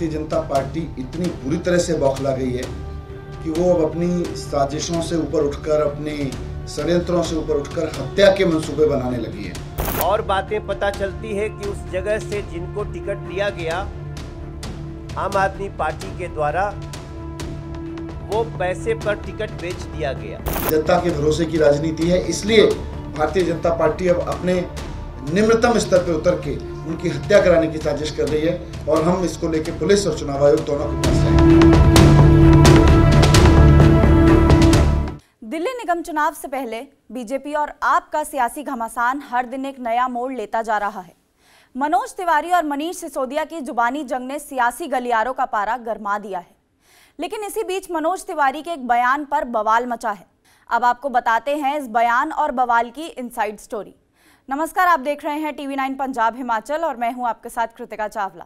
भारतीय जनता पार्टी इतनी बुरी तरह से बौखला गई है कि वो अब अपनी साजिशों से ऊपर उठकर अपने षडयंत्रों से ऊपर उठकर हत्या के मंसूबे बनाने लगी है और बातें पता चलती है कि उस जगह से जिनको टिकट दिया गया आम आदमी पार्टी के द्वारा वो पैसे पर टिकट बेच दिया गया जनता के भरोसे की राजनीति है इसलिए भारतीय जनता पार्टी अब अपने निम्नतम स्तर पर उतर के उनकी हत्या कराने की साजिश कर रही है और हम इसको लेकर पुलिस और चुनाव आयोग दोनों के पास हैं दिल्ली निगम चुनाव से पहले बीजेपी और आपका सियासी घमासान हर दिन एक नया मोड़ लेता जा रहा है मनोज तिवारी और मनीष सिसोदिया की जुबानी जंग ने सियासी गलियारों का पारा गरमा दिया है लेकिन इसी बीच मनोज तिवारी के एक बयान पर बवाल मचा है अब आपको बताते हैं इस बयान और बवाल की इनसाइड स्टोरी नमस्कार आप देख रहे हैं टीवी नाइन पंजाब हिमाचल और मैं हूं आपके साथ कृतिका चावला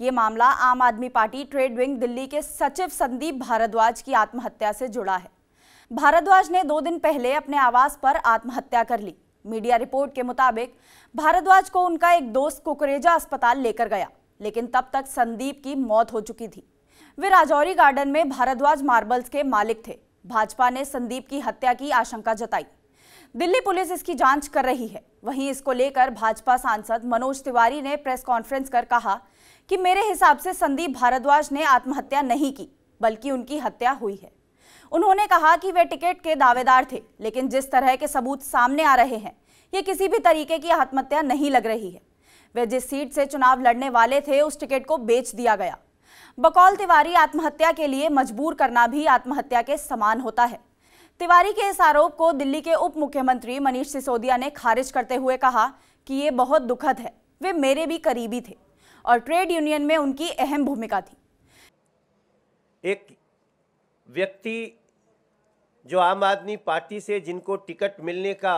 ये मामला आम आदमी पार्टी ट्रेड विंग दिल्ली के सचिव संदीप भारद्वाज की आत्महत्या से जुड़ा है भारद्वाज ने दो दिन पहले अपने आवास पर आत्महत्या कर ली मीडिया रिपोर्ट के मुताबिक भारद्वाज को उनका एक दोस्त कुकरेजा अस्पताल लेकर गया लेकिन तब तक संदीप की मौत हो चुकी थी वे राजौरी गार्डन में भारद्वाज मार्बल्स के मालिक थे भाजपा ने संदीप की हत्या की आशंका जताई दिल्ली पुलिस इसकी जांच कर रही है वहीं इसको लेकर भाजपा सांसद मनोज तिवारी ने प्रेस कॉन्फ्रेंस कर कहा कि मेरे हिसाब से संदीप भारद्वाज ने आत्महत्या नहीं की बल्कि उनकी हत्या हुई है उन्होंने कहा कि वे टिकट के दावेदार थे लेकिन जिस तरह के सबूत सामने आ रहे हैं ये किसी भी तरीके की आत्महत्या नहीं लग रही है वे जिस सीट से चुनाव लड़ने वाले थे उस टिकट को बेच दिया गया बकौल तिवारी आत्महत्या के लिए मजबूर करना भी आत्महत्या के समान होता है तिवारी के इस आरोप को दिल्ली के उप मुख्यमंत्री मनीष सिसोदिया ने खारिज करते हुए कहा कि ये बहुत दुखद है वे मेरे भी करीबी थे और ट्रेड यूनियन में उनकी अहम भूमिका थी एक व्यक्ति जो आम आदमी पार्टी से जिनको टिकट मिलने का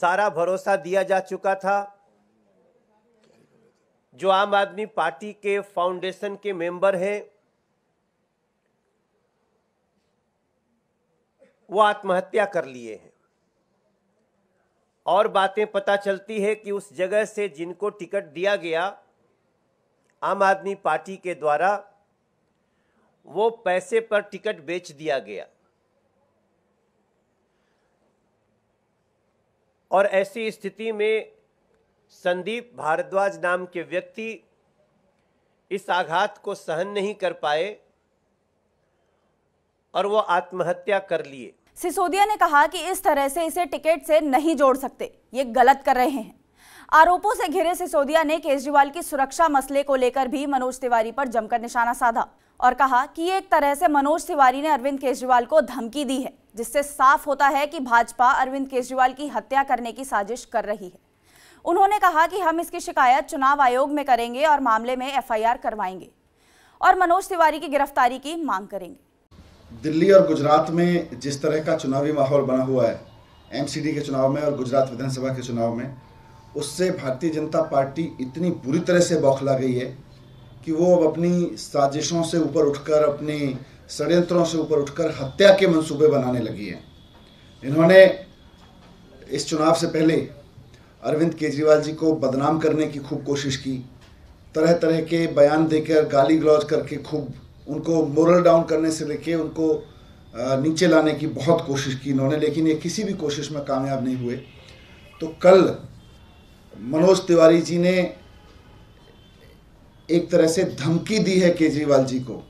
सारा भरोसा दिया जा चुका था जो आम आदमी पार्टी के फाउंडेशन के मेंबर हैं वो आत्महत्या कर लिए हैं और बातें पता चलती है कि उस जगह से जिनको टिकट दिया गया आम आदमी पार्टी के द्वारा वो पैसे पर टिकट बेच दिया गया और ऐसी स्थिति में संदीप भारद्वाज नाम के व्यक्ति इस आघात को सहन नहीं कर पाए और वो आत्महत्या कर लिए सिसोदिया ने कहा कि इस तरह से इसे टिकट से नहीं जोड़ सकते ये गलत कर रहे हैं आरोपों से घिरे सिसोदिया ने केजरीवाल की सुरक्षा मसले को लेकर भी मनोज तिवारी पर जमकर निशाना साधा और कहा कि एक तरह से मनोज तिवारी ने अरविंद केजरीवाल को धमकी दी है जिससे साफ होता है कि भाजपा अरविंद केजरीवाल की हत्या करने की साजिश कर रही है उन्होंने कहा कि हम इसकी शिकायत चुनाव आयोग में करेंगे और मामले में एफआईआर करवाएंगे और मनोज तिवारी की गिरफ्तारी की मांग करेंगे दिल्ली और गुजरात में जिस तरह का चुनावी माहौल बना हुआ है एमसीडी के चुनाव में और गुजरात विधानसभा के चुनाव में उससे भारतीय जनता पार्टी इतनी बुरी तरह से बौखला गई है कि वो अब अपनी साजिशों से ऊपर उठकर अपने षड्यंत्रों से ऊपर उठकर हत्या के मंसूबे बनाने लगी है इन्होंने इस चुनाव से पहले अरविंद केजरीवाल जी को बदनाम करने की खूब कोशिश की तरह तरह के बयान देकर गाली गलौज करके खूब उनको मोरल डाउन करने से लेके उनको नीचे लाने की बहुत कोशिश की इन्होंने लेकिन ये किसी भी कोशिश में कामयाब नहीं हुए तो कल मनोज तिवारी जी ने एक तरह से धमकी दी है केजरीवाल जी को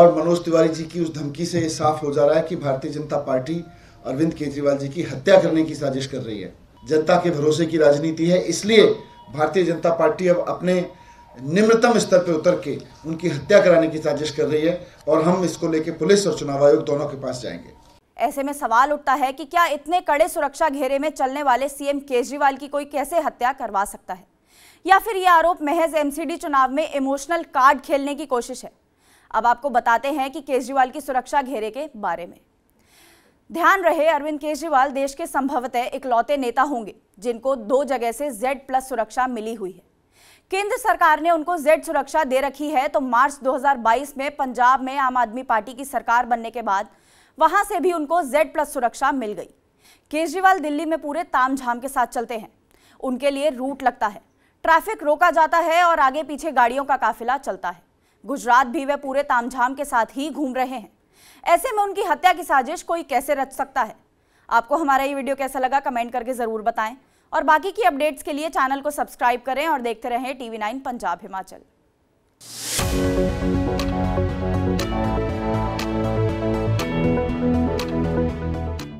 और मनोज तिवारी जी की उस धमकी से ये साफ हो जा रहा है कि भारतीय जनता पार्टी अरविंद केजरीवाल जी की हत्या करने की साजिश कर रही है जनता के भरोसे की राजनीति है इसलिए भारतीय जनता पार्टी अब अपने निम्नतम स्तर पर उतर के उनकी हत्या कराने की साजिश कर रही है और हम इसको लेके पुलिस और चुनाव आयोग दोनों के पास जाएंगे ऐसे में सवाल उठता है कि क्या इतने कड़े सुरक्षा घेरे में चलने वाले सीएम केजरीवाल की कोई कैसे हत्या करवा सकता है या फिर यह आरोप महज एमसीडी चुनाव में इमोशनल कार्ड खेलने की कोशिश है अब आपको बताते हैं कि केजरीवाल की सुरक्षा घेरे के बारे में ध्यान रहे अरविंद केजरीवाल देश के संभवतः इकलौते नेता होंगे जिनको दो जगह से जेड प्लस सुरक्षा मिली हुई है केंद्र सरकार ने उनको जेड सुरक्षा दे रखी है तो मार्च 2022 में पंजाब में आम आदमी पार्टी की सरकार बनने के बाद वहां से भी उनको जेड प्लस सुरक्षा मिल गई केजरीवाल दिल्ली में पूरे तामझाम के साथ चलते हैं उनके लिए रूट लगता है ट्रैफिक रोका जाता है और आगे पीछे गाड़ियों का काफिला चलता है गुजरात भी वे पूरे तामझाम के साथ ही घूम रहे हैं ऐसे में उनकी हत्या की साजिश कोई कैसे रच सकता है आपको हमारा ये वीडियो कैसा लगा कमेंट करके ज़रूर बताएं और बाकी की अपडेट्स के लिए चैनल को सब्सक्राइब करें और देखते रहें टीवी नाइन पंजाब हिमाचल